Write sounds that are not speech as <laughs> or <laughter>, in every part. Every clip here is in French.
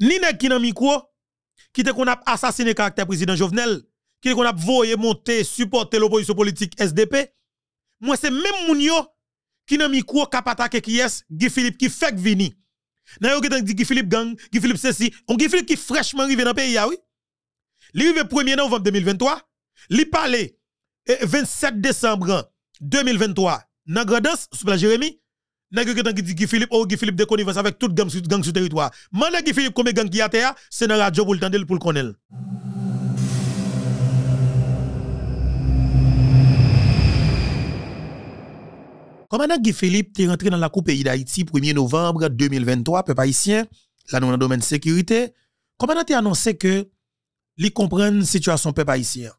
Ni na qui micro qui te qu'on a assassiné caractère président Jovenel, qui te a voyé monter supporter l'opposition politique SDP. Moi c'est même moun yo qui mis micro cap qui est Guy Philippe qui fait vini. Nan yo getan Guy Philippe gang, Guy Philippe ceci, on Guy Philippe qui fraîchement arrivé dans pays ah oui. Li arrivé 1er novembre 2023, li parlé 27 décembre 2023 dans Grandance sous la Jérémy nègre qui dit Guy Philippe, ou oh, Guy Philippe de connivence avec toute gang sur le territoire. Mande Guy Philippe comme gang qui a terre, c'est dans la radio pour le tendre pour le connaître. Commandant Guy Philippe est rentré dans la Coupe pays d'Haïti 1er novembre 2023, peuple haïtien, là nous dans le domaine de sécurité. Commandant a annoncé que li comprennent la situation peuple haïtien.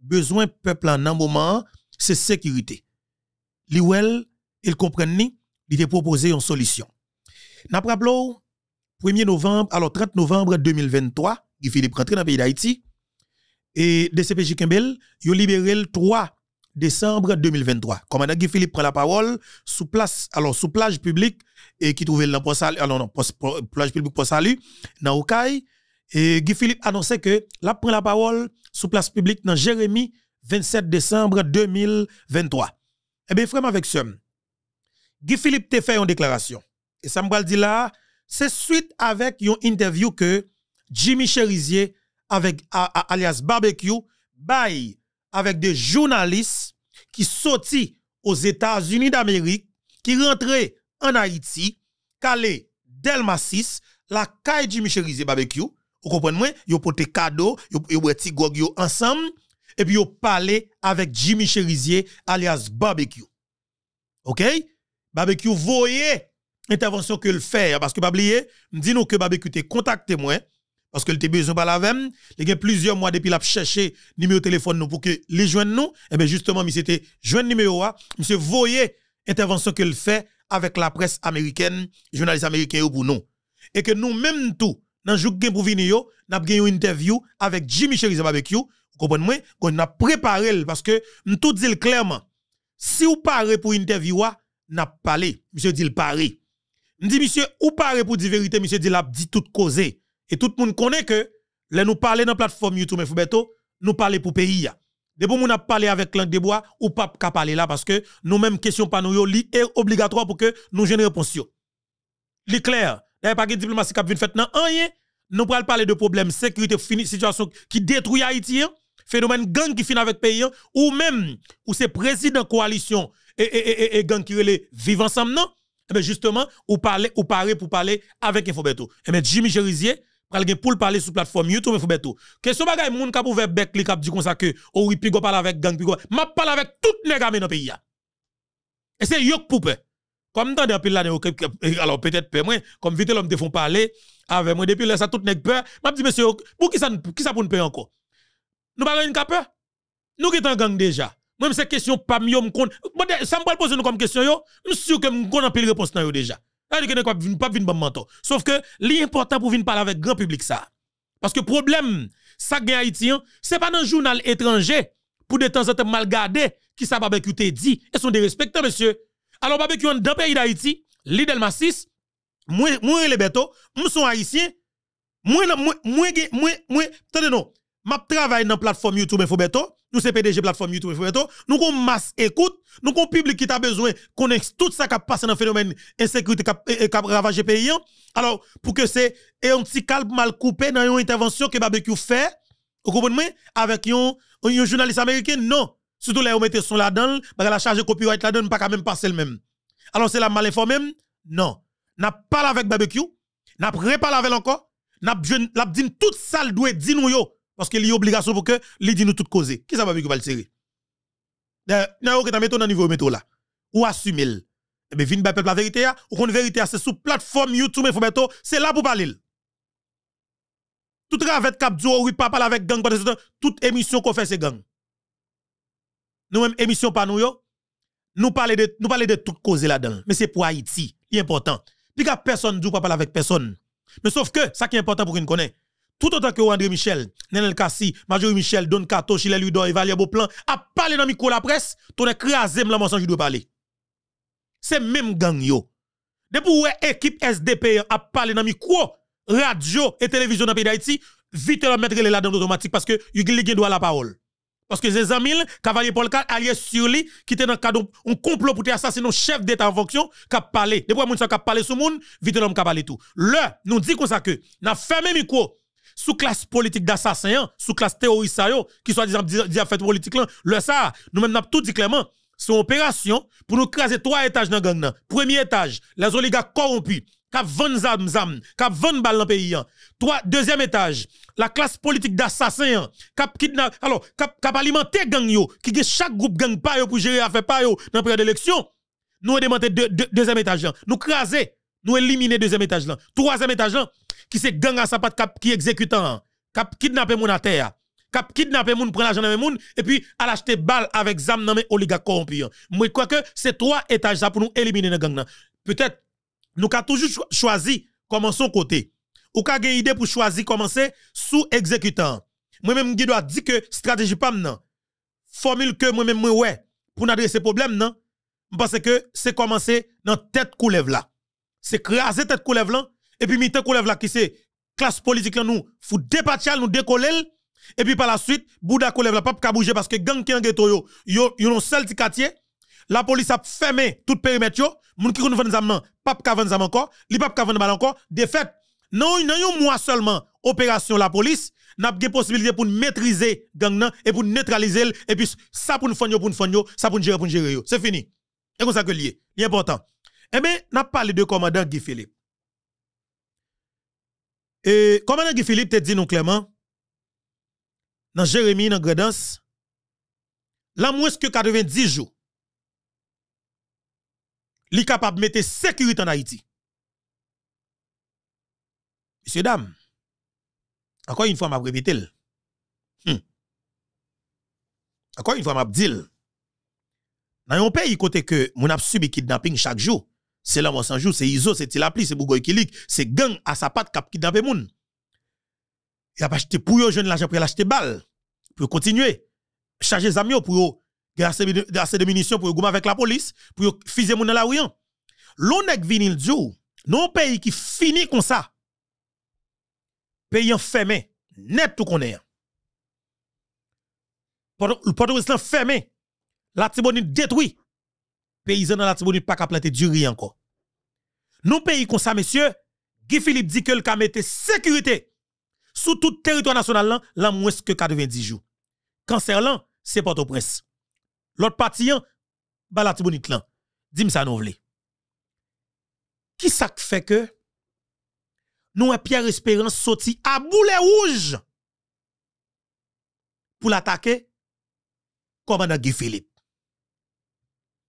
Besoin peuple en un moment, c'est sécurité. Li il comprend ni il était proposé une solution. le 1er novembre, alors 30 novembre 2023, Guy Philippe rentré dans le pays d'Haïti. Et DCPJ Kembel, il a libéré le 3 décembre 2023. Commandant Guy Philippe prend la parole sous place, alors sous plage publique, et qui trouvait dans alors ah plage publique pour salut, dans Okaï. Et Guy Philippe annonçait que la prend la parole sous place publique dans Jérémy 27 décembre 2023. Eh bien, frère avec ce... Guy Philippe te fait une déclaration. Et ça me dit là, c'est suite avec une interview que Jimmy Cherizier avec alias Barbecue bail avec des journalistes qui sortis aux États-Unis d'Amérique, qui rentraient en Haïti, calé Delma 6, la caille Jimmy Cherizier Barbecue, vous comprenez moi, ils porté cadeau, ils ont petit gog ensemble et puis ils parlé avec Jimmy Cherizier alias Barbecue. OK? barbecue voyait intervention que le fait hein, parce que pas oublier dit nous que barbecue contactez contacté moi parce que le besoin de la même il y a plusieurs mois depuis l'a cherché numéro de téléphone nous pour que les joignent nous et eh bien justement mi c'était joindre numéro a monsieur voyait intervention que le fait avec la presse américaine journaliste américain pour nous et que nous même tout dans jour pour venir n'a une interview avec Jimmy Cherise barbecue vous comprenez moi qu'on a préparé parce que nous tout dit clairement si vous parlez pour interviewer n'a parlé. Monsieur dit le Paris. Je dis, monsieur, ou parler pour dire vérité, monsieur dit l'a dit toute causé. Et tout le monde connaît que, nous parler dans la plateforme YouTube, Foubeto, nous parler pour pays. Depuis bon a a parlé avec Clan bois ou pas qu'à parler là, parce que nous-mêmes, question pas nous, est obligatoire pour que nous une réponse. Li clair, a pas de diplomatie qui a fait dans rien. Nous parlons parler de problèmes, sécurité, fini, situation qui détruit Haïti, hein. phénomène gang qui finit avec pays, hein. ou même, ou c'est président coalition et, et, et, gang qui relè vivre ensemble, non? Eh bien, justement, ou parler, ou parler pour parler avec Infobeto. et eh bien, Jimmy Jerizier, parle pour parler sur plateforme YouTube Infobeto. Question bagay, moun kap ouvert bec li kap dit comme ça que, ou oui, pigo parle avec gang, pigo. Ma avec tout nèg dans le pays. Et c'est yok poupe. Comme dans des là, alors peut-être peu moins, comme vite l'homme te font parler avec moi, depuis là, ça tout nèg peur. M'a dit, monsieur, pour qui ça, qui ça pour nous payer encore? Nous parlons une peur? Nous qui en gang déjà même cette question pas mieux, eh, Ça me pose comme question, yo. Je suis sûr que je pris pile réponse dans déjà. Alors que ne pas venir bon menton. Sauf que, l'important pour venir parler avec grand public, ça. Parce que problème, ça gagne haïtien, hein, c'est pas dans un journal étranger, pour de temps en temps mal gardé, qui ça barbecue te dit. Ils sont des respecteurs, monsieur. Alors, barbecue en le pays d'Haïti, l'île Massis, moi, les le moi, sont haïtien, moi, moi, moi, moi, moi, non moi, moi, moi, moi, plateforme YouTube, moi, moi, nous c'est PDG plateforme YouTube tout nous qu'on masse écoute, nous qu'on public qui a besoin connaître tout ça qui passe dans le phénomène insécurité qui a ravagé pays. Hein. Alors pour que c'est un petit calme mal coupé dans une intervention que barbecue fait, vous comprenez avec un journaliste américain non, surtout là vous mettez son là-dedans, bah, la charge de copyright là-dedans pas quand même passer le même. Alors c'est la mal informé non. N'a pas avec barbecue, n'a pas parlé avec encore, n'a dit tout ça doit dit nous yo parce qu'il y a obligation pour que les dit nous tout causer. Qui ça va que va le tirer N'a aucun mis dans niveau métro là. Ou assumer. mais eh bien, vin ben, peuple la vérité, hein. ou qu'on vérité, hein, c'est sous plateforme YouTube, c'est là pour parler. Tout avec cap du oui, pas parler avec gang, toute émission qu'on fait, c'est gang. Nous-mêmes, émission pas nous, nous parlons de, nous parler de cause là-dedans. Mais c'est pour Haïti, c'est important. a personne ne parle avec personne. Mais sauf que, ça qui est important pour qu'on connaisse, tout autant que André Michel, Nenel Kassi, Major Michel, Don Kato, Chile Ludo et Valier Beauplan, a parlé dans le micro la presse, ton écrasé la mensonge de parler. C'est même gang yo. Depuis où équipe SDP a parlé dans le micro, radio et télévision dans le pays d'Haïti, vite la mettre les là dans automatique parce que ils doit la parole. Parce que Zézamil, Cavalier Polka, allié sur lui, qui était dans le cadre un complot pour assassiner un chef d'État en fonction, qui a parlé. Depuis que qui a parlé sur le monde, vite l'homme qui a parlé tout. Là, nous dit comme ça que, nous fermé micro sous classe politique d'assassins, hein, sous classe terroriste, qui soit disant, fait politique le ça, nous même tout dit clairement, c'est une opération pour nous craser trois étages dans gang Premier étage, les oligarques corrompus, qui ont 20 armes, qui balles dans le pays. Hein. deuxième étage, la classe politique d'assassins, hein, qui kidnappe, alors, qui alimenté gang yo, qui chaque groupe gang payo pour gérer affaire payo yo dans période d'élection. Nous demandé, deuxième étage, nous craser nous éliminer deuxième étage là. Troisième étage là, qui c'est gang à sapat cap qui exécutant, cap kidnapper mon à terre, cap kidnapper moun, prendre l'argent dans moun, et puis à l'acheter balle avec zam nan oligarque corrompu. Moi, quoi que c'est trois étages là pour nous éliminer dans gang là. Peut-être, nous avons toujours choisi comment son côté. Ou avons une idée pour choisir commencer sous exécutant. Moi-même, je dois dire que stratégie pas non. Formule que moi-même, moi, ouais, pour adresser problème non. Parce que c'est commencer dans tête coulève là c'est craser tête coulève là, et puis mité coulève là qui c'est classe politique là nous, fout dépatcher, nous décoller, et puis par la suite, bouda coulève là, pas bouger parce que gang qui en ghetto yo, yo, yo non seul quartier, la police a fermé tout périmètre yo, moun qui kon vendre zam nan, pas qu'à vendre encore, li pas ka vendre mal encore, de fait, non, yon mois seulement, opération la police, n'a pas possibilité pour maîtriser gang nan, et pour neutraliser, et puis ça pour nous faire pour nous faire ça pour nous gérer pour nous gérer C'est fini. Et comme ça que lié, important. Eh bien, n'a parlé de commandant Guy Philippe. Et commandant Guy Philippe te dit nous clairement, dans Jérémie, dans Gredance, la moins que 90 jours, il est capable de mettre sécurité en Haïti. Monsieur, encore une fois, m'a répété. Hmm. Encore une fois, m'a dit. Dans un pays côté que mon a subi kidnapping chaque jour, c'est là mort sans jour, c'est ISO, c'est Tilapli, c'est Bougoy Kilik, c'est gang à sa patte cap qui dans moun. monde. Il a acheté pour yon jeune l'argent, pour acheter balle, pour continuer, charger les amis, pour assez de munitions, pour gommer avec la police, pour fiser mon dans la rue. Hein. L'on est venu le non pays qui finit comme ça, pays fermé, net tout qu'on est. Hein. Le port au fermé, la Tibonite détruit, paysan dans la Tibonite pas qu'à planter du riz encore. Non pays comme ça, messieurs, Guy Philippe dit que le cas mette sécurité sous tout territoire national là, moins que 90 jours. Cancer là, c'est Port-au-Prince. L'autre partie, hein, là. Dis-moi ça, non Qui ça fait que nous Pierre Espérance sorti à boulet rouge pour l'attaquer commandant Guy Philippe.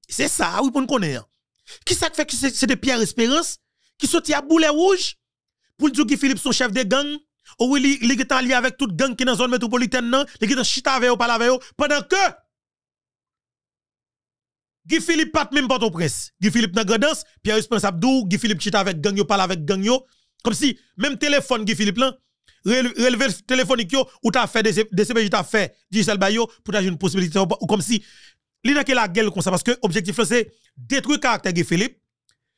C'est ça, oui, pour nous connaître. Qui ça fait que c'est de Pierre Espérance qui sortit à boulet rouge pour dire que Philippe son chef de gang ou il est lié avec toute gang qui est dans la zone métropolitaine, non, il est en chita avec ou pas avec pendant que Guy Philippe pas même pas au presse. Guy Philippe dans Gredance, Pierre Espérance Abdou, Guy Philippe chita avec gang, parle avec gang Comme si même téléphone Guy Philippe là, relevé téléphonique où ou t'as fait des CPJ, t'as fait Giselle Bayo pour avoir une possibilité, ou comme si Li dans la guerre parce que objectif c'est détruire caractère Guy Philippe,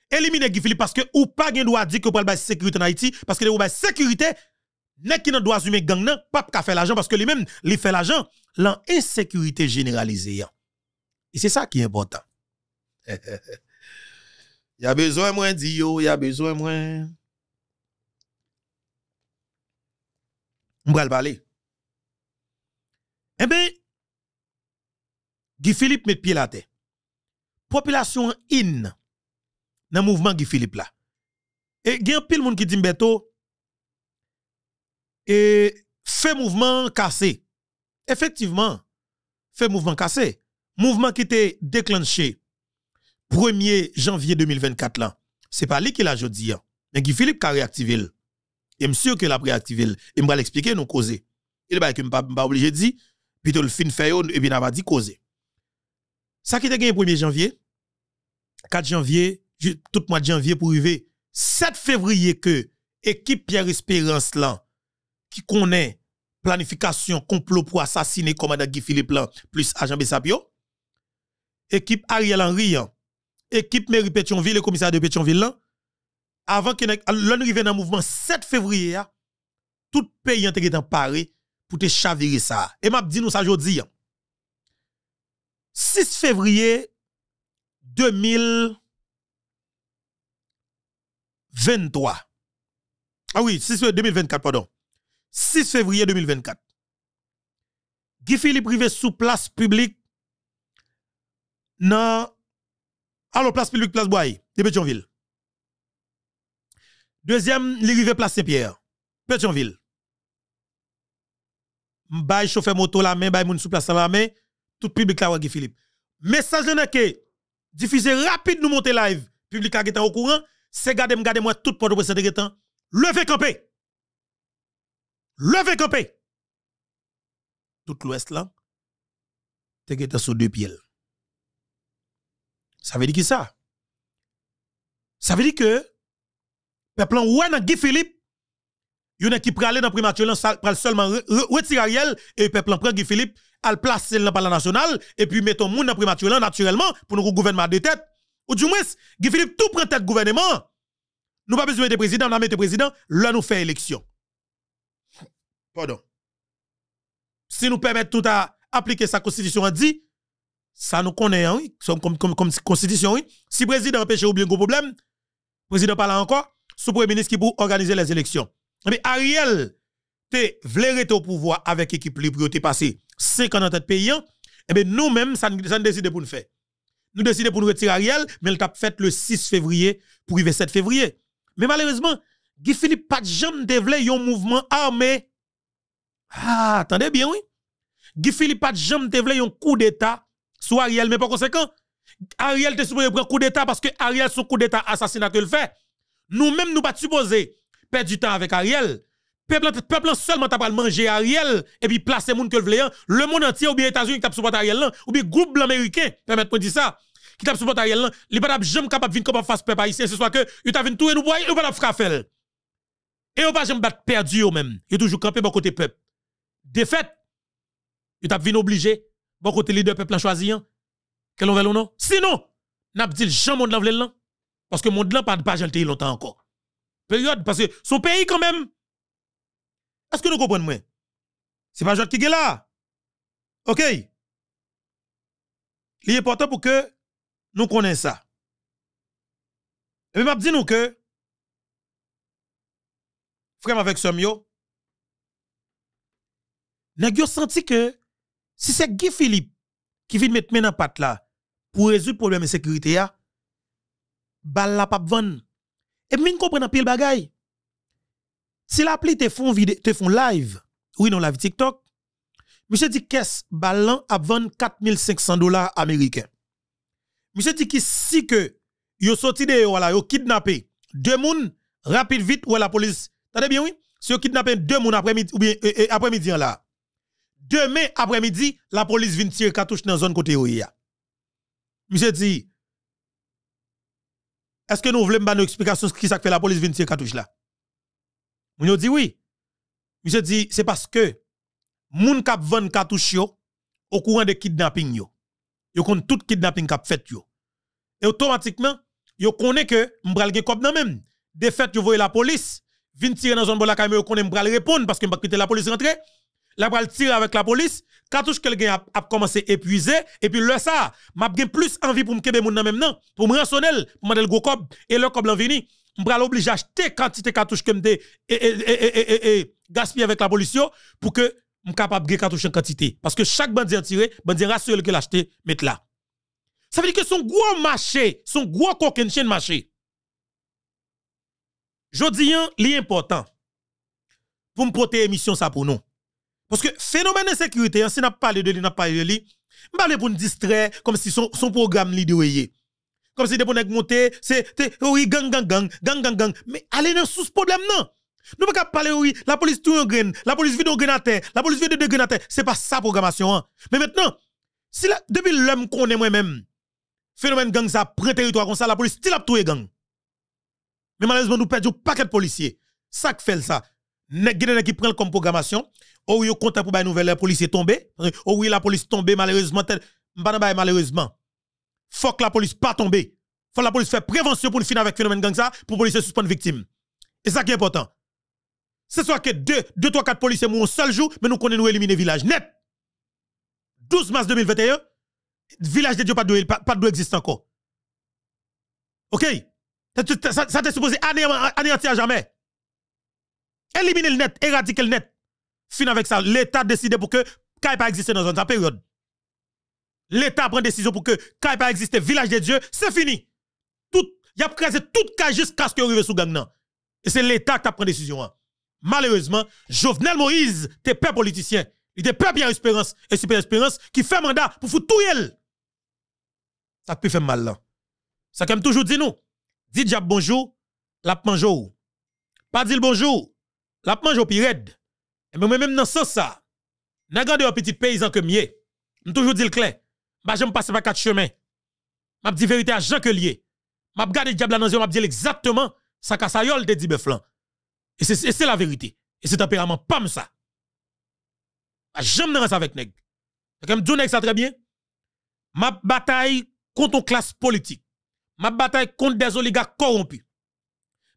éliminer Guy Philippe parce que ou pas gen droit dire que pour la sécurité en Haïti parce que la sécurité nèg ki ne droit assumer gang nan pas ka faire l'argent parce que lui-même li fait l'argent l'insécurité généralisée. Et c'est ça qui est important. Il <laughs> y a besoin moins d'io, il y a besoin moins On va parler. Eh bien, Guy Philippe met pied la terre. Population in dans mouvement Guy Philippe là. Et il y a pile monde qui dit et fait mouvement cassé. Effectivement, fait mouvement cassé. Mouvement qui était déclenché 1er janvier 2024 là. C'est pas lui qui l'a jodi hein. Mais Guy Philippe qui a réactivé le. Et sûr que l'a réactivé Il m'a l'expliquer nous causer. Il va que pas obligé de dire puis tout le fin fait et puis n'a pas dit causer. Ça qui était gagné 1er janvier, 4 janvier, tout mois de janvier pour arriver, 7 février que équipe Pierre Espérance là, qui connaît planification, complot pour assassiner commandant Guy Philippe plus agent Bessapio, équipe Ariel Henry, équipe Mary Pétionville, le commissaire de Pétionville avant que l'on arrive dans le mouvement 7 février, tout pays est en Paris pour te chavirer ça. Et m'a dit nous ça aujourd'hui. 6 février 2023. Ah oui, 6 février 2024, pardon. 6 février 2024. Guy Philippe sous place publique dans alors place publique place Boye de Petionville. Deuxième, les place Saint-Pierre, Pétionville. M'baye chauffeur moto la main, bay moun sous place la main, tout le public là, Guy Philippe. Message que diffusé rapide, nous monter live, public là, au courant, c'est garder, garder moi, tout pour le de levez camper. Levez camper. Tout l'ouest là, t'es sous deux pieds. Ça veut dire qui ça? Ça veut dire que, peuple en ouais dans Guy Philippe, a qui pralé dans primature, pral seulement retirer Ariel, et peuple en prend Guy Philippe, à le placer dans le palais national, et puis mettons monde dans primature naturellement, pour nous gouvernement de tête. Ou du moins, Guy Philippe tout prend tête gouvernement. Nous pas besoin de président, nous mettre président, là nous fait élection. Pardon. Si nous permettons tout à appliquer sa constitution, dit, ça nous connaît, hein, oui, comme, comme, comme, constitution, Si président empêche ou bien gros problème, président parle encore, sous premier ministre qui pour organiser les élections. Mais Ariel, te être au pouvoir avec équipe libre, te passé 5 ans dans notre pays, eh nous-mêmes, ça, nous décide pour nous faire. Nous décidons pour nous retirer Ariel, mais le tape fait le 6 février pour arriver 7 février. Mais malheureusement, Guy Philippe pas jamais développé un mouvement armé. Ah, attendez bien, oui. Guy Philippe pas jamais développé un coup d'État sur Ariel, mais par conséquent, Ariel te supposé prendre coup d'État parce que Ariel son coup d'État assassinat que le fait. Nous-mêmes, nous pas supposé perdre du temps avec Ariel peuple peuple seulement t'a pas manger Ariel et puis placer monde que le le monde entier ou bien États-Unis qui t'a supporté Ariel ou bien groupe blanc américain permettez-moi de dire ça qui t'a supporté Ariel là ne pas jamais capable venir faire face peuple haïtien ce soit que il t'a venir tout et nous voyons pas frapper et on pas jamais battre perdu mêmes même il toujours campé bon côté peuple défaite il t'a venir obligé bon côté leader peuple choisi hein. quel on veut ou non sinon n'a dit jamais monde là parce que monde là pas pas longtemps encore période parce que son pays quand même est-ce que nous comprenons Ce n'est pas Jotte qui est là. OK? Il est important pour que nous connaissions ça. Et je dis nous que, frère avec mio, nous senti que si c'est Guy Philippe qui vient mettre main dans patte là pour résoudre le problème de sécurité, balle la pas vendre. Et puis, nous comprenons pile bagaille. Si l'appli te font te live, oui, non, vie TikTok, monsieur dit qu'est-ce, balan à 24 500 dollars américains. Monsieur dit que si que, yo sorti de yo, voilà, yo kidnappé, deux moun, rapide vite, ou la police, t'as bien, oui? Si yo kidnappé deux moun après-midi, ou bien, euh, euh, après-midi, hein, là. Demain après-midi, la police vient tirer cartouche dans la zone côté où Monsieur dit, est-ce que nous voulons une explication ce qui fait la police vient tirer cartouche là? Moun dit oui. Monsieur dit c'est parce que moun kap vend cartouche au courant de kidnapping yo. Yo compte tout kidnapping kap fait yo. Et automatiquement, yo connaît que m'bral gen kop nan même. De fait yo voye la police, vin tirer dans zone la kay yo connaît m'bral répondre parce que m'pa quitter la police rentrer. La bral tirer avec la police, cartouche quelqu'un a, a commencé épuiser et puis le ça, m'a gen plus envie pour m'kebe moun nan même nan, pour me rassonner, pour m'del gros kop et le kop l'en vini on va l'obliger à acheter quantité de cartouches que des et, gaspiller avec la police pour que m'capable capable de cartouche en quantité. Parce que chaque bandit en tiré, bandit rassuré que acheté, mettre là. Ça veut dire que son gros marché, son gros coquin chaîne marché. Jodi yon, hein, li important. Pour me porter émission ça pour nous. Parce que phénomène de sécurité, hein, si n'a pas parlé de lui, n'a pas de lui, parle pour nous distraire comme si son, son programme est. Comme si des bonnes monter, c'est oui, gang, gang, gang, gang, gang, gang. Mais allez dans sous ce problème, non. Nous ne pouvons pas parler, oui, la police tout en graine, la police vide en grenade, la police vide de grenade, à pas ça, programmation. Hein. Mais maintenant, si depuis l'homme qu'on est moi-même, phénomène gang, ça prend territoire comme ça, la police tire a tout gang. Mais malheureusement, nous perdons pas paquet de policiers. Ça qui fait ça. Nèg qui prend comme programmation, oh ou yo content pour ba nouvelle la police est tombée, ou oh oui la police tombée malheureusement, pas malheureusement faut que la police pas tomber. Faut que la police fasse prévention pour finir avec le phénomène gang ça, pour police suspendre victime. Et ça qui est important. C'est soit que deux, deux, 3, 4 policiers mourent un seul jour, mais nous connaissons nous éliminer village net. 12 mars 2021, village de Dieu pas de, pas, existe encore. OK? Ça, t'est supposé anéantir à jamais. Éliminer le net, éradiquer le net. Fin avec ça, l'État décide pour que n'existe pas existe dans une période l'État prend décision pour que Kay pas exister, village de Dieu, c'est fini. Il y a crasé tout cas jusqu'à ce que arrive sous gang Et c'est l'État qui prend décision. Hein. Malheureusement, Jovenel Moïse, t'es un politicien, il t'es peuple bien espérance et super espérance qui fait mandat pour foutre tout elle. Ça peut faire mal là. Ça comme toujours dit nous. Dit diable bonjour, la mangeau, Pas dit bonjour, la mangeau pi red. Et même même dans sens ça. N'a pas un petit paysan que mieux. toujours dit le clair. Bah, je me passe par quatre chemins. M'a dit vérité à Jean Kelier. M'a regardé diable dans m'a dit exactement ça qu'a sa de dit beflan. Et c'est la vérité. Et c'est tempérament pam ça. Bah, jamais dans avec nèg. Comme dit nèg ça très bien. Ma bataille contre une classe politique. Ma bataille contre des oligarques corrompus.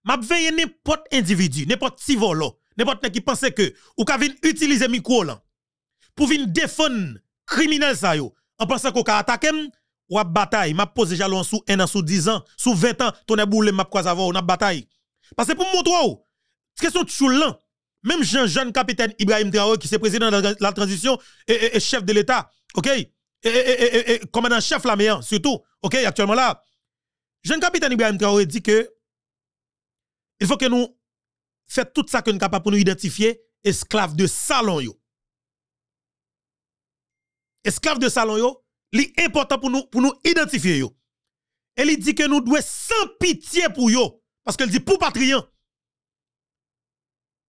M'a veillé n'importe individu, n'importe petit volo, n'importe qui pensait que ou ka vin utiliser micro là pour venir défendre criminel ça yo en pensant qu'on peut attaquer, ou à bataille. M'a posé jalon sous 1 an, sous 10 ans, sous 20 ans, ton est m'a croiser avoir on a bataille. Parce que pour montrer, c'est oh, question de choulan. Même jeune capitaine Ibrahim Traoré, qui est président de la transition et, chef de l'État, ok? Et, commandant chef l'armée, hein, surtout, ok? Actuellement là. Jeune capitaine Ibrahim Traoré dit que il faut que nous fassions tout ça que nous sommes capables pour nous identifier esclaves de salon, yo esclaves de salon il est important pour nous, pour nous identifier yo. Et il dit que nous devons sans pitié pour yo. Parce qu'il dit pour patrien.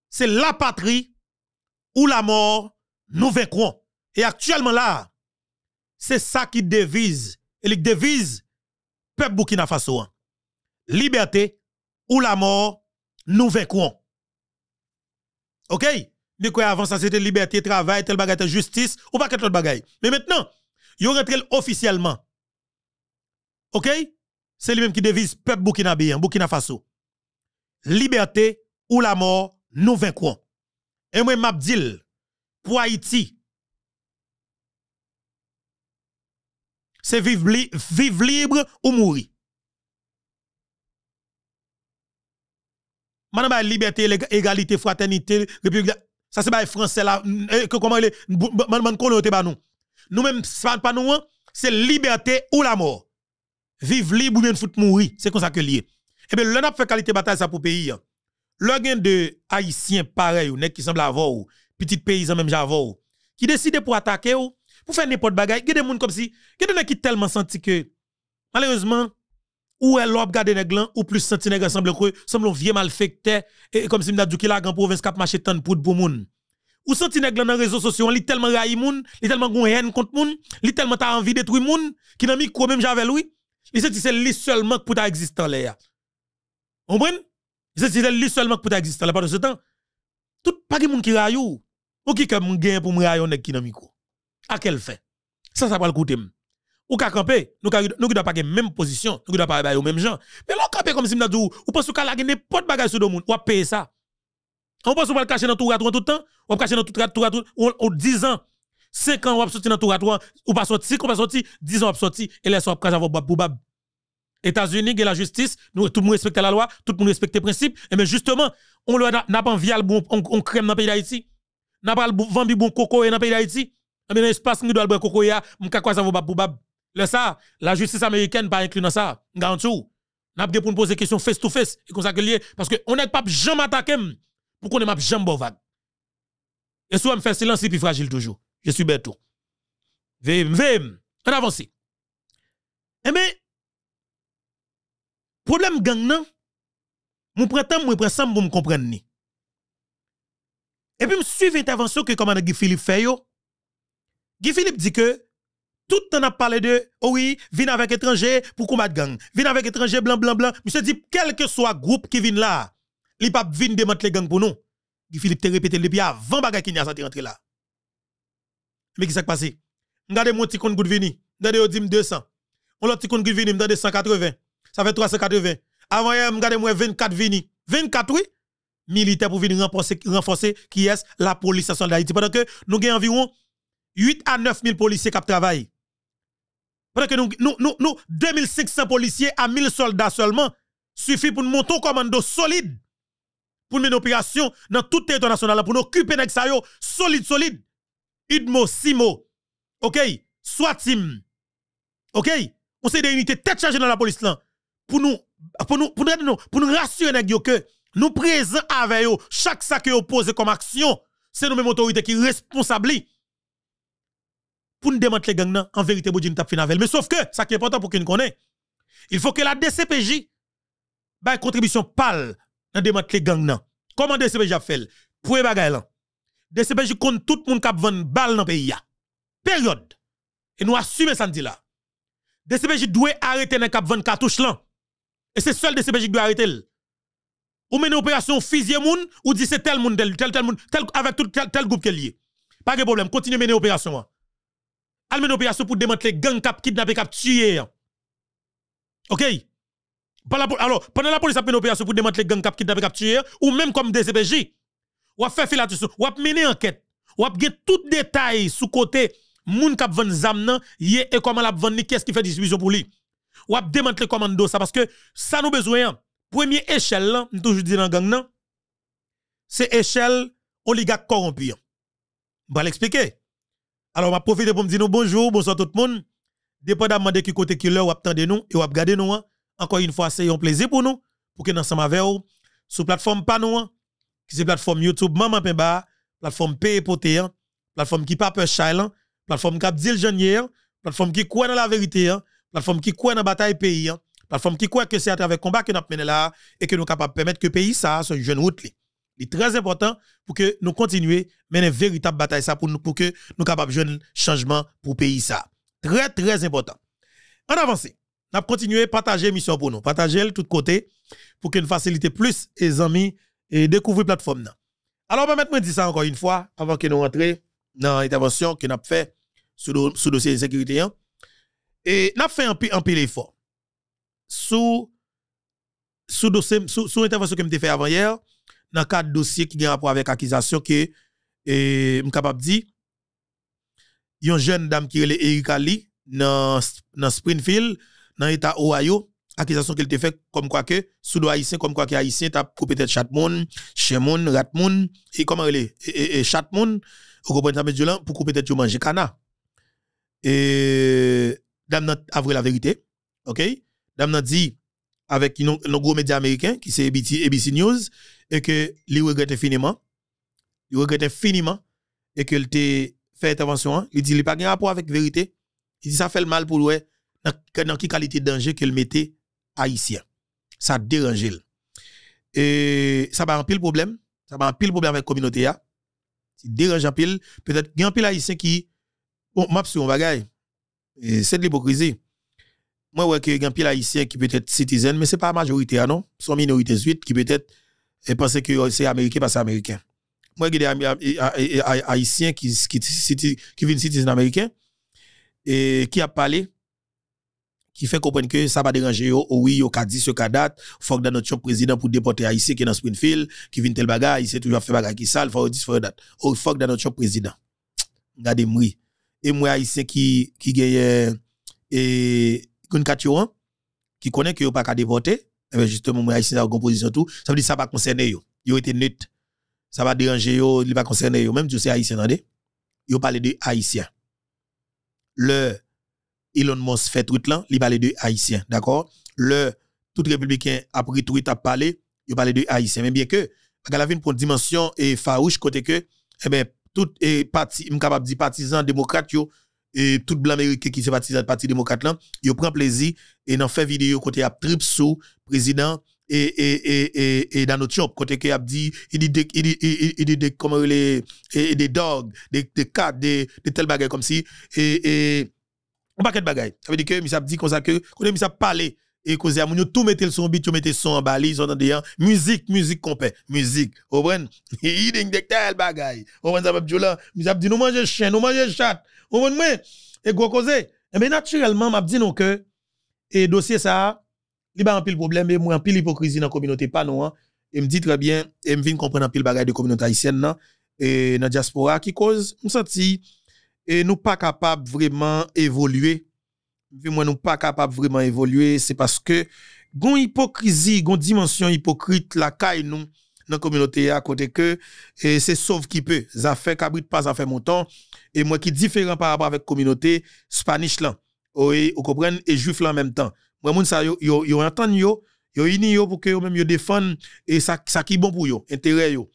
C'est la patrie ou la mort, nous vaincrons. Et actuellement là, c'est ça qui devise. Et qui devise peuple Burkina Faso. Hein. Liberté ou la mort, nous vaincrons. OK? de quoi avant ça c'était liberté, travail, tel bagage, justice, ou pas quelque autre bagage. Mais maintenant, yo rentre officiellement. OK C'est lui-même qui devise peuple Burkina burkinabé, Burkina Faso. Liberté ou la mort, nous vaincrons. Et moi m'abdil pour Haïti. C'est vivre, libre ou mourir. Madame, liberté, égalité, fraternité, république. Ça c'est pas français là eh, que comment il man connait pas nous. Nous même pas pas nous hein. c'est liberté ou la mort. Vive libre ou bien foutre mourir, c'est comme ça que lié. Et eh bien l'on a fait qualité bataille ça pour pays. L'on hein. de haïtiens pareil ou qui semble avoir petit paysan même j'avoue, qui décide pour attaquer ou pour faire n'importe bagay, il y a des gens comme si, il y a des qui tellement senti que malheureusement ou elle l'a gardé nèg ou plus senti nèg semble que semble un vieux malfecteur et comme si m'a dit qu'il a grand province cap marché tant pour pour moun ou senti dans dans réseaux sociaux li tellement raï moun li tellement gon haine contre moun li tellement ta envie détruire moun qui n'a micro même j'avais lui dit senti c'est lui seulement pour ta existence là comprenez dit senti c'est lui seulement pour ta existant là pendant ce temps tout pas de moun qui raï ou qui comme gain pour me rayon qui n'a micro à quel fait ça ça va le coûter ou ka camper nous nous devons pas même position nous devons pas les même gens mais l'on camper comme si m'ta dou ou pense ka la n'importe bagage sur le monde ou payer ça on pense qu'on va le cacher dans tout tout le temps ou cacher dans tout tout ratou ou 10 ans 5 ans on va sortir dans tout ou pas sortir ou pas sortir 10 ans on va sortir et laisse on cacher avoir bab États-Unis et la justice nous tout monde respecte la loi tout le monde respecte les principes et mais justement on leur n'a pas envie bon on, crème dans le pays d'Haïti n'a pas vendu bon coco dans le pays d'Haïti mais dans l'espace nous doit le coco ya m'ka quoi ça va bab le ça, la justice américaine pas inclus dans ça. Garantou. N'a pas pour nous poser question face to face et comme ça que lié parce que on n'est pas jamais attaqué pour qu'on jamais bon vague. Et si me fait silence, c'est plus fragile toujours. Je suis bête. Vem, vem. On avance. Eh bien, problème gang nan, mon prétend, mon prend pour me comprendre ni. Et puis, je suis l'intervention que commandant Guy Philippe fait yo. Guy Philippe dit que tout le temps a parlé de oh oui, vin avec étranger pour combattre gang. Vin avec étranger blanc blanc blanc. Monsieur dit quel que soit groupe qui vient là, li pas vin démanteler gang pour nous. Philippe te répété depuis avant bagay qui n'y a senti rentrer là. Mais qui s'est passé M'gade mon petit compte gout vini. Regardez au dim 200. On un petit compte gout vini, 180. Ça fait 380. Avant hier, eh, m'gade moi 24 vini. 24 oui militaires pour venir renforcer, qui est la police nationale d'Haïti pendant que nous avons environ 8 à 9 000 policiers qui travaillent parce que nous, 2500 policiers à 1000 soldats seulement, suffit pour nous monter un commando solide pour une opération dans tout le territoire national, pour nous occuper ça, solide, solide. Idmo, Simo, ok, Tim, ok, on s'est des unités tête chargée dans la police là, pour nous, pour nous, pour nous, rassurer que nous présents avec eux, chaque sac que vous posez comme action, c'est nous-mêmes autorités qui responsables pour nous démanteler les gangs en vérité pour nous taper Mais sauf que, ça qui est important pour qu'on connaisse, il faut que la DCPJ une contribution pâle dans démanteler les gangs. Comment DCPJ a fait Pour les bagages. DCPJ compte tout le monde qui a vendu balle dans le pays. Période. Et nous assumons ça là. DCPJ doit arrêter dans cap cartouches là. Et c'est seul DCPJ qui doit arrêter. Ou mener opération un moun ou dit c'est tel monde tel tel monde tel avec tout tel, tel groupe qui est Pas de problème, continuez mener opération. Hein. Almen opération pour démanteler gang cap kidnapper cap tuer. Hein. OK alors, pendant la police a fait une opération pour démanteler gang cap kidnapper cap tuer ou même comme DCPJ, e ou a fait filature, on a mené enquête, on a gagné tout détail sous côté moun cap vend zam nan, yé et comment la vendre qu'est-ce qui fait distribution pour lui. On a démanteler commando ça parce que ça nous besoin. Hein. Premier échelle hein, toujours dit dans gang nan, c'est échelle oligarque corrompu. On va l'expliquer. Alors, je profiter pour me dire bonjour, bonsoir tout le monde. Dépendamment de qui côté qui l'heure, vous attendez nous et on regardez nous. Hein. Encore une fois, c'est un plaisir pour nous, pour que nous sommes avec vous. Sur la plateforme Panou, hein. qui est la plateforme YouTube Maman Pemba, plateforme P Poté, hein. plateforme qui pas peur la plateforme qui a dit le plateforme qui croit dans la vérité, plateforme qui croit dans la bataille pays, plateforme qui croit que c'est à travers le combat que nous avons mené là et que nous sommes capables de permettre que le pays ça, soit une jeune route. Il est très important pour que nous continuions mener une véritable bataille ça pour nous pour que nous capables de un changement pour le pays ça. Très très important. En avance, nous continuer à partager mission pour nous, partager de tous côtés pour que nous facilitions plus les amis et découvrir plateforme là. Alors permettez-moi dire ça encore une fois avant que nous rentrions dans l'intervention que nous avons fait sur le dossier de sécurité hein. et nous avons fait un, pile effort sous sous dossier sous, intervention que nous avons fait avant hier dans quatre dossiers dossier qui ont rapport avec accusation que je suis capable de dire, il y a une jeune dame qui est Erika Lee dans, dans Springfield, dans l'État Ohio, accusation qu'elle te fait comme quoi que sous haïtien comme quoi que haïtien t'a coupé tête être moun chez moun et comment elle est et, et, au comprendre ça là pour couper tête manger cana et dame n'a avoué la vérité OK dame n'a dit avec nos gros médias américains, qui c'est ABC, News, et que lui regrette infiniment. Il regrette infiniment. Et que ont fait intervention. Hein. Il dit qu'il n'y a pas de rapport avec vérité. Il dit ça fait le mal pour lui. Dans quelle qualité de danger qu'il mettait haïtien. Ça dérange. Et ça va en pile problème. Ça va en pile problème avec la communauté. ça dérange en pile. Peut-être qu'il y a un pile haïtien qui. Bon, ma sur un bagage. C'est de l'hypocrisie moi, ouais, que y un pile haïtien qui peut être citoyen, mais ce n'est pas la majorité, hein, non? Son minorité suite qui peut être, et penser que euh, c'est américain parce que américain. Moi, il y a des euh, euh, haïtiens qui, qui, qui viennent citizen américain, et qui a parlé, qui fait comprendre que ça va déranger yo, oh, oh oui, yo ka dit ce ka faut que dans notre président pour déporter haïtien qui est dans Springfield, qui vient tel bagage, il s'est toujours fait bagarre qui sale, faut dire faut date. Oh, faut que dans notre président. Regardez moi. Et moi haïtien qui qui gagne et Katioran, qui connaît que yo pas qu'à et eh ben, justement, moi, ici, en composition tout, ça veut dire que ça va concerner yo. Yo était nets, Ça va déranger yo, ne va concerner yo. Même si c'est haïtien, attendez. Yo parle de haïtien. Le Elon Musk fait tout là, il parle de haïtien, d'accord? Le tout républicain a pris tout a parler, il parle de haïtien. Mais bien que, quand la pour une dimension et farouche côté que, eh ben, tout et parti, m'capable dire partisan démocrate yo, et tout blanc américain qui se parti parti démocrate là, il prend plaisir et en fait vidéo côté a trip sous président et et et et, dans notre côté qui a dit il dit il dit comment les des dogs, des des cats, des des bagages comme si et et un paquet de bagages. Ça veut dire que il dit comme ça que quand il a parlé et cause à tout mettre son beat, mettre son en bas, ils entendent hein. musique, musique compé, musique. Vous comprenez? <laughs> Il dit des tel bagages. Vous comprenez ça, Babjoula? Il a dit nous manger chien, nous manger chat. Et gros cause. Et eh bien naturellement, m'a dit non que et dossier ça, il y a un pile problème et moi un pile hypocrisie dans la communauté pas hein. Et me dit très bien et me de comprendre un pile bagage de communauté haïtienne non et dans diaspora qui cause me senti et nous pas capable vraiment évoluer. Vu moi nous pas capable vraiment évoluer, c'est parce que gon hypocrisie, gon dimension hypocrite la caille nous dans la communauté à côté que et c'est sauve qui peut. Ça fait cabrit pas, ça fait temps. Et moi qui différent par rapport avec la communauté Spanish là. Oui, vous comprenez, et juif là en même temps. Moi, mon ça, yo, yo, entendre yo, yo yo pour que eux même yo défendent et ça, ça qui bon pour yo, intérêt yo.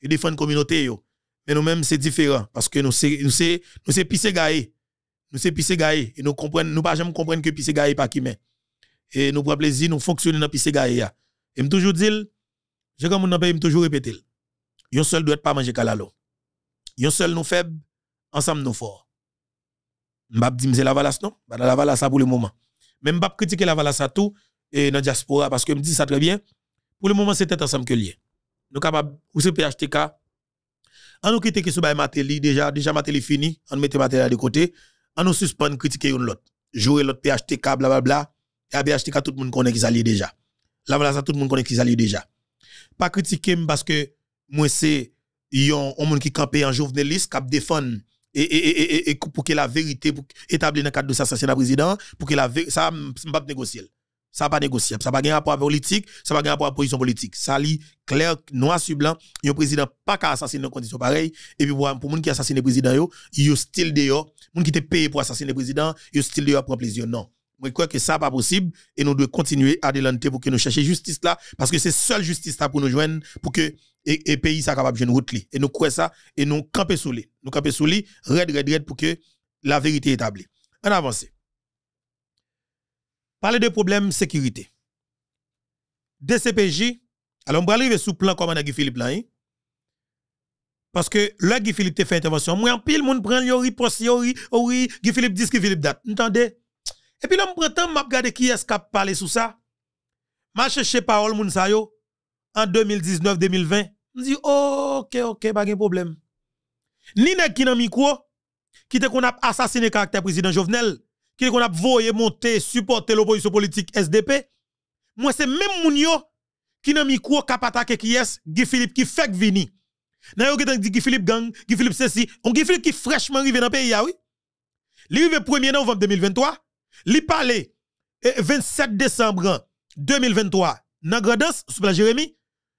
et défendent communauté yo. Mais nous-mêmes, c'est différent parce que nous, c'est, nous, c'est, nous, c'est pisser gaé. Nous, c'est pisser gaé. Et nous comprenons, nous pas jamais comprendre que pisser gaé pas qui mais. Et nous prenons plaisir, nous fonctionnons dans pisser Et me toujours dire je comme mon pays toujours répéter. Yon seul doit pas manger kalalo. Yon seul nous faible, ensemble nous fort. M'bap dit c'est la valasse non, bah la valasse ça pour le moment. Mais m'bap critiquer la valasse à tout et dans diaspora parce que me dit ça très bien. Pour le moment c'est peut-être ensemble que lié. Nous capable ou c'est PHTK. On nous quitte sur ce bail matériel déjà déjà matériel fini, on mette matériel de côté, on nous suspend critiquer une l'autre. Jouer l'autre PHTK blablabla. Et à PHTK tout le monde connaît qu'ils allaient déjà. La valasse tout le monde connaît qu'ils allaient déjà pas critiquer parce que moi c'est un monde qui campait en journaliste qui défend et, et, pour que la vérité pour établir dans le cadre de l'assassinat président pour que la vérité ça pas négocier ça pas négociable ça pas va rapport à la politique ça pas va rapport à la position politique ça lit clair noir sur blanc un président pas qu'à assassiner dans conditions pareilles et puis pour, les monde qui assassine le président yo yo style dehors monde qui était payé pour assassiner le président yo style dehors prend plaisir non je crois que ça n'est pas possible et nous devons continuer à délanter pour que nous cherchions justice là, parce que c'est seule justice là pour nous joindre, pour que le pays soit capable de jouer route. Et nous croyons ça et nous camper sous lui. Nous camper sous les red, red, red, pour que la vérité est établie. En avance. Parler de problème sécurité. DCPJ, alors on va arriver sous plan comme on a dit Philippe là. Hein. Parce que là, Guy Philippe fait intervention. Moi, en pile, monde prend, le poste, oui, oui, Guy Philippe dit, que Philippe date. Entendez? Et puis, l'homme prétend, m'a regardé qui est-ce qui a parlé sous ça. M'a cherché parole, moun sa yo, en 2019-2020. on dit « ok, ok, pas de problème. Ni nek qui nan micro, qui te qu'on a assassiné caractère président Jovenel, qui te qu'on a voyé monter, supporter l'opposition politique SDP. Moi, c'est même moun yo, qui nan micro, qui a attaqué qui est, Guy Philippe, qui fait venir Nan yo qui dit Guy Philippe gang, Guy Philippe ceci, on Guy Philippe qui fraîchement arrivé dans le pays, ah oui. Li le 1er novembre 2023, Li parlé 27 e, décembre 2023 dans Grandance sous la Jérémy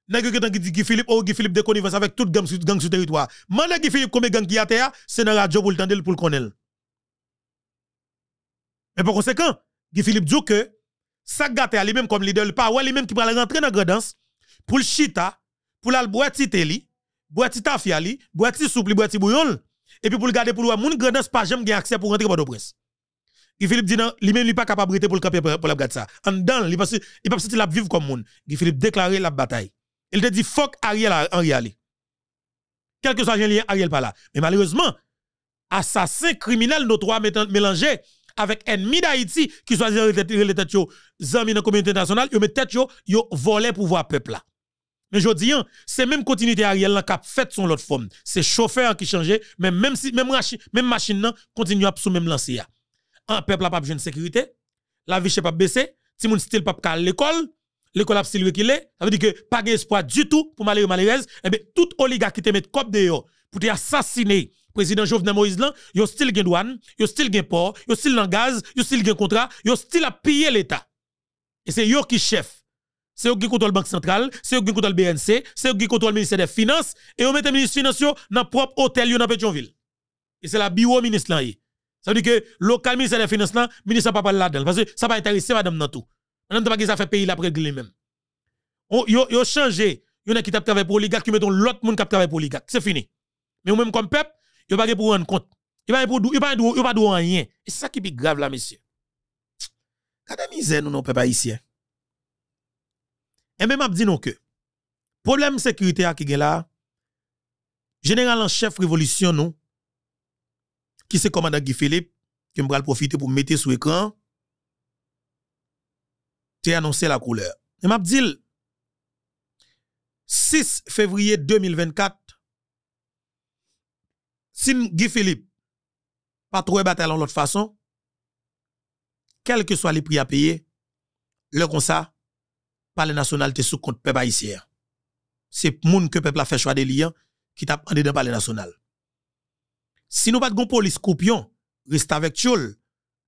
nèg qui dit Guy Philippe ou oh, Guy Philippe de avec toute gang sur gang sur territoire. Mandé Guy Philippe combien gang qui a terre, c'est dans radio pour le temps pour le connaître. Mais par conséquent, Guy Philippe dit que ça à lui-même comme leader pas ouais lui-même qui va rentrer dans Grandance pour le chita, pour la boîte boîte tafia li, boîte souple, boîte bouillon et puis pour le garder pour le monde Grandance pas jamais accès pour rentrer dans le presse. Guy Philippe dit non, lui-même, n'est pas capable de pour le camper pour la ça. En dedans, il pense il pas qu'il la vivre comme monde. Philippe déclarait la bataille. Il te dit fuck Ariel en réalité. Quel que soit le lien, Ariel pas là. Mais malheureusement, assassin criminel nos trois mélangés avec ennemis d'Haïti qui soit les têtes amis dans la communauté nationale, ils met tête yo, yo voir pouvoir peuple là. Mais je dis, hein, c'est même continuité Ariel qui a fait son autre forme. C'est chauffeur qui changeait, mais même si même, même machine continue à sous même lancer. Hein un peuple n'a pas besoin de sécurité, la vie s'est pas baissée, si mon style pas à l'école, l'école a style qu'il est, ça veut dire que pas d'espoir du tout pour malheur malheureuse, et eh bien tout oligarque qui te met cop dehors pour te assassiner président Jovenel Moïse là, yo style gen douane, yo style gen port, yo style nan gaz, yo style gen contrat, yo style a piller l'état. Et c'est yo qui chef. C'est yo qui contrôle Banque Centrale, c'est yo qui contrôle BNC, c'est yo qui contrôle le ministère des Finances, et yo mette ministre Finances dans propre hôtel yo dans ville, Et c'est la bio ministre là. Eh. Ça veut dire que local de des Finances, le ministre ne pas parler là-dedans. Parce que ça va intéresser madame dans tout. Madame pas que ça fait pays après régler même. Yo changé. Yo qui tape travail pour l'IGAC, qui mettent l'autre monde qui travaille pour oligarque. C'est fini. Mais vous même comme peuple, yo pas pour rendre compte. Vous pas pour pas yo rien. Et c'est ça qui est grave là monsieur. Kada misère nous non peuple ici. Et même m'a dit non que problème sécurité qui est là général en chef révolution nous qui c'est commandant Guy Philippe, qui m'a profité profiter pour mettre sur l'écran, te annoncé la couleur. Et m'a dit, 6 février 2024, si Guy Philippe pas trouvé bataille en l'autre façon, quel que soit les prix à payer, le conseil, par les nationalités sous compte peuple haïtien. C'est monde que peuple a fait choix des liens qui t'a dedans dans palais national. Si nous pas de police coupion, reste avec Tchoul,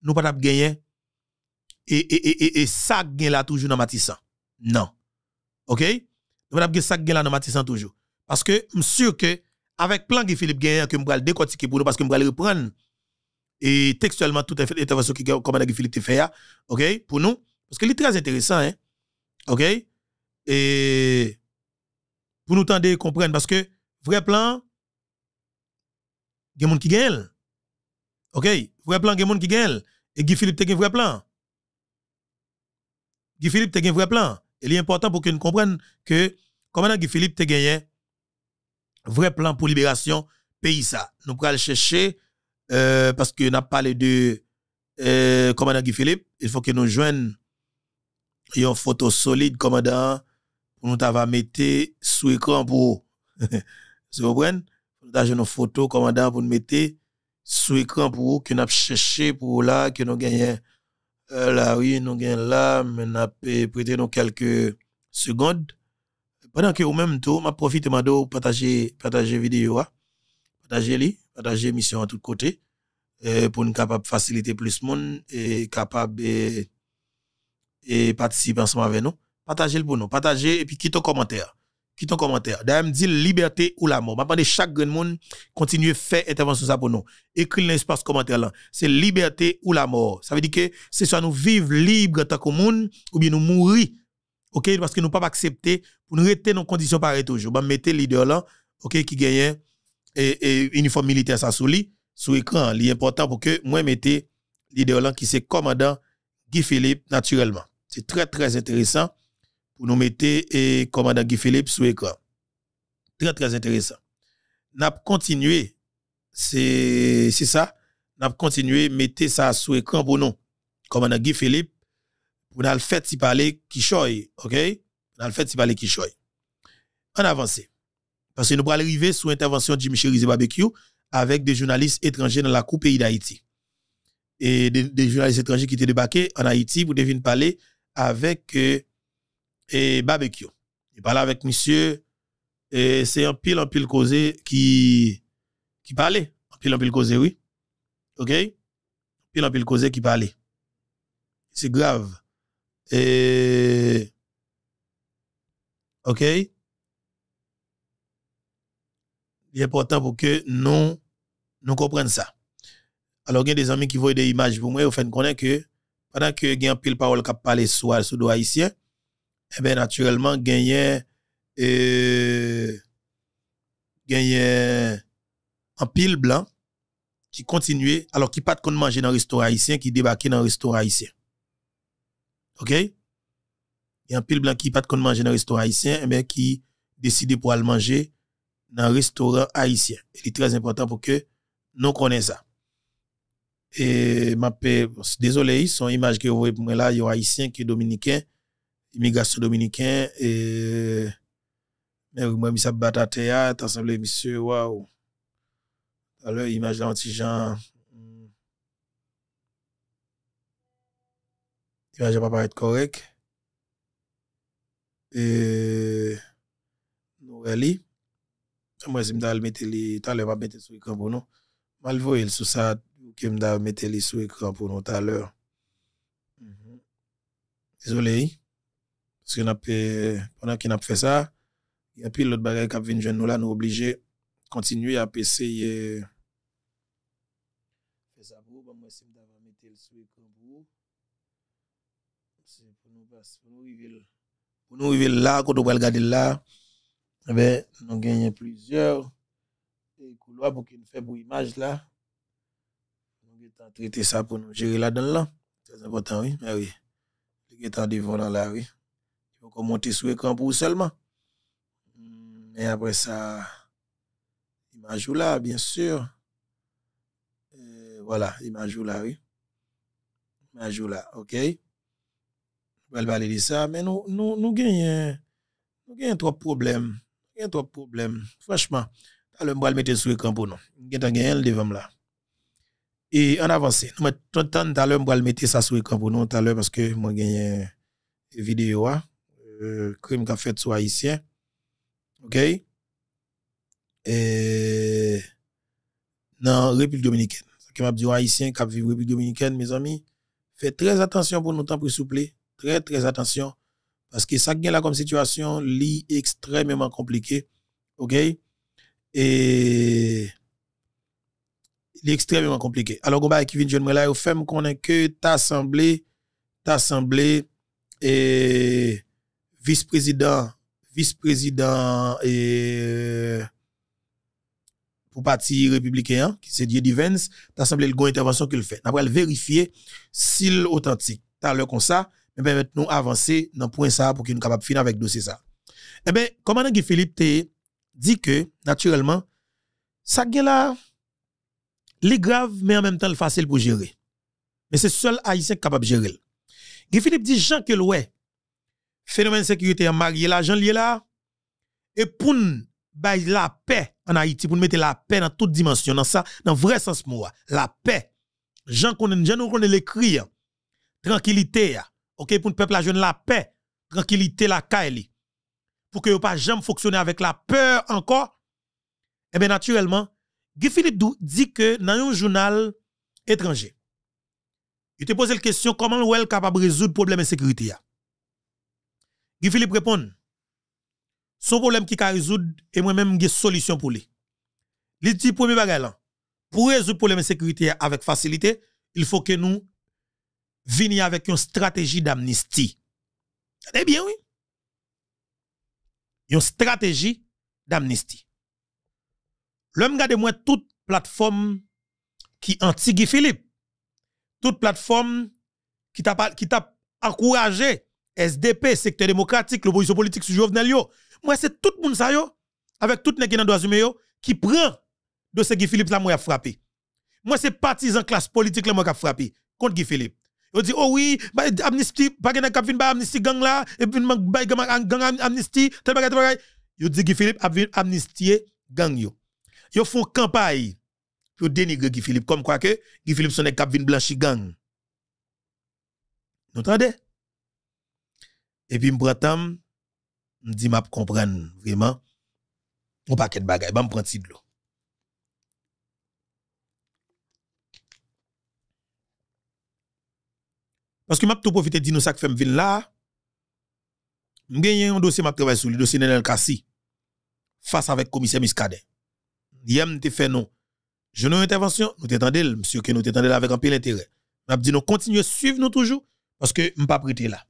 nous pas gagner. Et, et, et, et, ça gagne là toujours dans Matissan. Non. OK? Nous pas gagner ça gagne là dans Matissan toujours. Parce que, je suis sûr que, avec plan que Philippe gagne, que je décortiquer pour nous, parce que je vais reprendre et textuellement tout est fait l'intervention qui que Philippe fait ah, OK pour nous parce que c'est très intéressant hein OK et pour nous tendre comprendre parce que vrai plan gen moun ki gen Ok, vrai plan gen moun ki gen Et Guy Philippe te gen vrai plan. Guy Philippe te gen vrai plan. il est important pour que nous comprenions que comment Guy Philippe te gagné vrai plan pour libération pays ça. Nous pourrons le chercher euh, parce que n'a parlé de euh, commandant Guy Philippe. Il faut que nous joignions une photo solide commandant pour nous t'avoir mettre sous écran pour vous. <laughs> vous comprenez? partager nos photos, commandant pour nous mettre sous écran pour vous, que nous cherché pour là, que nous gagnons euh, là, oui, nous gagnons là, mais nous avons prêté nous quelques secondes. Pendant que au même tout, je profite de partager, partager vidéo, partager les partager mission à tous côtés, pour nous capable faciliter plus de monde et capable et, participer ensemble avec nous. Partagez le pour nous, partagez et puis quitte au commentaire quitte ton commentaire. D'ailleurs, me dit liberté ou la mort. Maintenant, chaque grand monde continue à faire intervention ça pour nous. Écris l'espace commentaire là. C'est liberté ou la mort. Ça veut dire que c'est soit nous vivre libre tant que monde ou bien nous mourir. OK, parce que nous pas accepter pour nous rester nos conditions pareilles toujours. Ben mettez leader là, OK, qui gagne et, uniforme militaire ça l'écran. lit sous écran, important pour que moi mettez leader là qui c'est commandant Guy Philippe naturellement. C'est très très intéressant pour nous mettre et commandant Guy Philippe sur l'écran. Très, très intéressant. Nous pas continué, c'est ça, nous pas continué, mettez ça sous l'écran pour nous. Commandant Guy Philippe, pour nous faire parler qui ok? Nous le faire parler qui choye. On avance. Parce que nous allons arriver sous intervention de Jimmy rizé Barbecue avec des journalistes étrangers dans la Coupe Pays d'Haïti et des, journalistes étrangers qui étaient débarqués en Haïti pour nous parler avec euh, et barbecue. Il parlait avec monsieur, et c'est un pile, en pile causé qui, qui parlait. Un pile, en pile causé, oui. OK? un Pile, en pile causé qui parlait. C'est grave. Et, OK? Il est important pour que nous, nous comprenions ça. Alors, il y a des amis qui voient des images pour moi, fait fait connaître que pendant que il y a un pile parole qui parle le sous haïtien, eh bien, naturellement, il y a un pile blanc qui continuait, alors qui pas de manger dans le restaurant haïtien, qui débarque dans le restaurant haïtien. OK? Il y a un pile blanc qui pas de manger dans le restaurant haïtien, et eh qui décide pour aller manger dans le restaurant haïtien. Il est très important pour que nous connaissions ça. Et ma paix, désolé, son image que vous voyez là, il y a haïtien qui est dominicain, immigration dominicaine et mais moi mis ça bataté à ah, assemblée monsieur waouh alors image l'antigen hmm. image pas paraître correct et nous je moi si le mettre les tout à l'heure mettre sur écran pour nous mal voyer sous ça que m'dal mettre les sur écran pour nous tout à l'heure mhm. désolé parce que pendant qu'on a fait ça, il y a pile l'autre bagage qui vient jeune nous là, nous obligés continuer à essayer. Fais ça pour moi, si je mettre le sous pour c'est pour nous passer, pour nous arriver Pour nous arriver là, quand on va regarder là, eh ben, nous gagnons plusieurs couloirs pour qu'il nous fassent pour image là. Nous avons traité ça pour nous gérer là-dedans là. C'est important, oui, mais oui. Nous avons devant là, oui on monter sur l'écran pour seulement. Mm, Et après ça, image là, bien sûr. Euh, voilà, image là, oui. Image là, ok. On va parler de ça, mais nous, nous, nous gagnons, nous gagnons trois problèmes. Nous gagnons trois problèmes. Franchement, le va le mettre sur l'écran pour nous. on gagnons devant là. Et en avance, nous mettons tout le temps, le mettre ça sur l'écran pour nous, tout à l'heure, parce que moi, gagne vidéo, hein? crime qu'a fait sur Haïtien. OK? Et dans République dominicaine. Ce qui m'a dit Haïtien qui vivent République dominicaine, mes amis, faites très attention pour nous temps pour soupler. Très, très attention. Parce que ça qui là comme situation, lit extrêmement compliqué. OK? Et l'extrêmement extrêmement compliqué. Alors, on va qui vient de là, au fait qu'on que t'assembler, t'assembler, et vice-président, vice-président et pour parti républicain, hein, qui c'est Dieu Divens, le bon intervention qu'il fait. Après, vérifier s'il authentique. T'as l'heure comme ça, mais maintenant, nous avancer dans point ça pour qu'il nous capable de finir avec dossier ça. Eh bien, commandant Guy Philippe dit que, naturellement, ça là, les grave, mais en même temps, le facile pour gérer. Mais c'est seul Haïtien capable de gérer. Guy Philippe dit, Jean que phénomène sécurité, marié l'argent lié là et pour bah, la paix en Haïti pour mettre la paix dans toute dimension dans ça dans vrai sens moi hein. la paix Jean, qu'on gens nous l'écrit l'écrire hein. tranquillité hein. OK pour le peuple la jeune la paix tranquillité la caille pour que pas jamais fonctionner avec la peur encore et eh bien naturellement Guy Philippe dit que dans un journal étranger il te pose la question comment est capable de résoudre le problème de sécurité Guy Philippe répond. Son problème qui a résolu et moi-même j'ai solution pour lui. Il premier bagage Pour résoudre le problème de sécurité avec facilité, il faut que nous venions avec une stratégie d'amnistie. C'est eh bien oui. Une stratégie d'amnistie. L'homme garde moi toute plateforme qui anti Guy Philippe. Toute plateforme qui t'a qui t'a encouragé SDP, secteur démocratique, l'opposition politique sous Jovenel yo. Moi, c'est tout le monde ça yo, avec tout le qui dans yo, qui prend de ce Guy Philippe là, moi, a frappé. Moi, c'est partisan classe politique là, moi, qui a frappé contre Guy Philippe. yo dit, oh oui, bah, amnistie, pas gen kap fin ba amnistie gang là, et puis bah, gang amnistie, tel bagay, tel bagay. Yo dit Guy Philippe a amnistie gang yo. Yo font campagne pour dénigrer Guy Philippe, comme quoi que Guy Philippe son un blanchie blanchi gang. entendez? Et puis, je prends temps, ma dis, je comprends vraiment On paquet de bagages. Je prends de l'eau. Parce que je tout profité de nous ça que fait ville là. Je gagne un dossier, je travaille sur le dossier Nenel Kassi. Face avec le commissaire Miskader. Hier, je fait non. Je n'ai intervention, nous t'entendons, monsieur, que nous t'entendons avec un peu l'intérêt. Je dis, nous continuons, suivre nous toujours, parce que je ne pas prêter là.